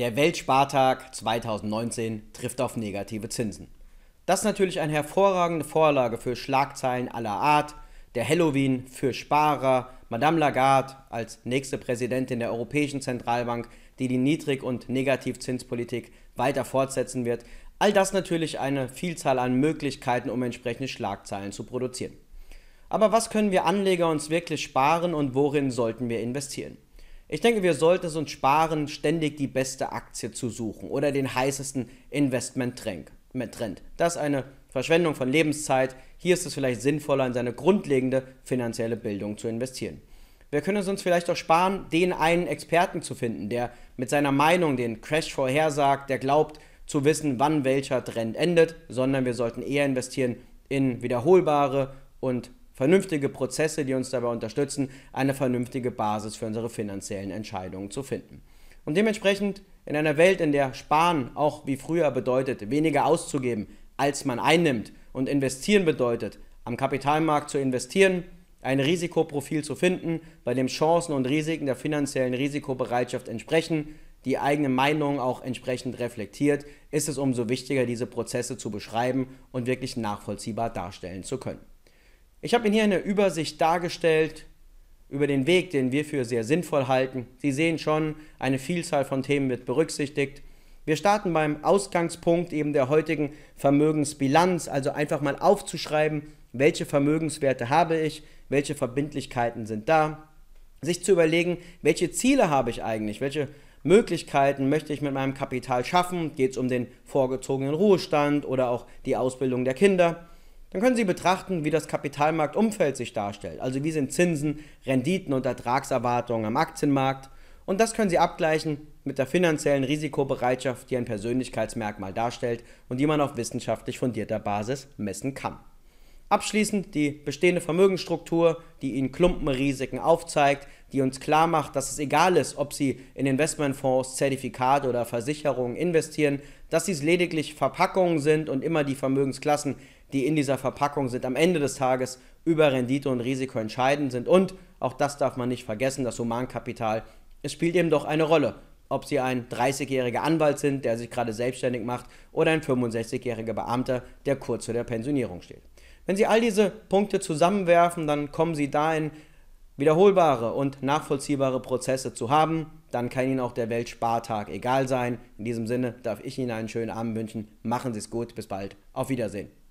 Der Weltspartag 2019 trifft auf negative Zinsen. Das ist natürlich eine hervorragende Vorlage für Schlagzeilen aller Art, der Halloween für Sparer, Madame Lagarde als nächste Präsidentin der Europäischen Zentralbank, die die Niedrig- und Negativzinspolitik weiter fortsetzen wird. All das natürlich eine Vielzahl an Möglichkeiten, um entsprechende Schlagzeilen zu produzieren. Aber was können wir Anleger uns wirklich sparen und worin sollten wir investieren? Ich denke, wir sollten es uns sparen, ständig die beste Aktie zu suchen oder den heißesten Investment-Trend. Das ist eine Verschwendung von Lebenszeit. Hier ist es vielleicht sinnvoller, in seine grundlegende finanzielle Bildung zu investieren. Wir können es uns vielleicht auch sparen, den einen Experten zu finden, der mit seiner Meinung den Crash vorhersagt, der glaubt zu wissen, wann welcher Trend endet, sondern wir sollten eher investieren in wiederholbare und vernünftige Prozesse, die uns dabei unterstützen, eine vernünftige Basis für unsere finanziellen Entscheidungen zu finden. Und dementsprechend in einer Welt, in der Sparen auch wie früher bedeutet, weniger auszugeben, als man einnimmt und investieren bedeutet, am Kapitalmarkt zu investieren, ein Risikoprofil zu finden, bei dem Chancen und Risiken der finanziellen Risikobereitschaft entsprechen, die eigene Meinung auch entsprechend reflektiert, ist es umso wichtiger, diese Prozesse zu beschreiben und wirklich nachvollziehbar darstellen zu können. Ich habe Ihnen hier eine Übersicht dargestellt über den Weg, den wir für sehr sinnvoll halten. Sie sehen schon, eine Vielzahl von Themen wird berücksichtigt. Wir starten beim Ausgangspunkt eben der heutigen Vermögensbilanz, also einfach mal aufzuschreiben, welche Vermögenswerte habe ich, welche Verbindlichkeiten sind da, sich zu überlegen, welche Ziele habe ich eigentlich, welche Möglichkeiten möchte ich mit meinem Kapital schaffen, geht es um den vorgezogenen Ruhestand oder auch die Ausbildung der Kinder dann können Sie betrachten, wie das Kapitalmarktumfeld sich darstellt. Also wie sind Zinsen, Renditen und Ertragserwartungen am Aktienmarkt. Und das können Sie abgleichen mit der finanziellen Risikobereitschaft, die ein Persönlichkeitsmerkmal darstellt und die man auf wissenschaftlich fundierter Basis messen kann. Abschließend die bestehende Vermögensstruktur, die Ihnen Klumpenrisiken aufzeigt, die uns klar macht, dass es egal ist, ob Sie in Investmentfonds, Zertifikate oder Versicherungen investieren, dass dies lediglich Verpackungen sind und immer die Vermögensklassen, die in dieser Verpackung sind, am Ende des Tages über Rendite und Risiko entscheidend sind. Und auch das darf man nicht vergessen, das Humankapital, es spielt eben doch eine Rolle ob sie ein 30-jähriger Anwalt sind, der sich gerade selbstständig macht, oder ein 65-jähriger Beamter, der kurz vor der Pensionierung steht. Wenn Sie all diese Punkte zusammenwerfen, dann kommen Sie dahin, wiederholbare und nachvollziehbare Prozesse zu haben. Dann kann Ihnen auch der Weltspartag egal sein. In diesem Sinne darf ich Ihnen einen schönen Abend wünschen. Machen Sie es gut. Bis bald. Auf Wiedersehen.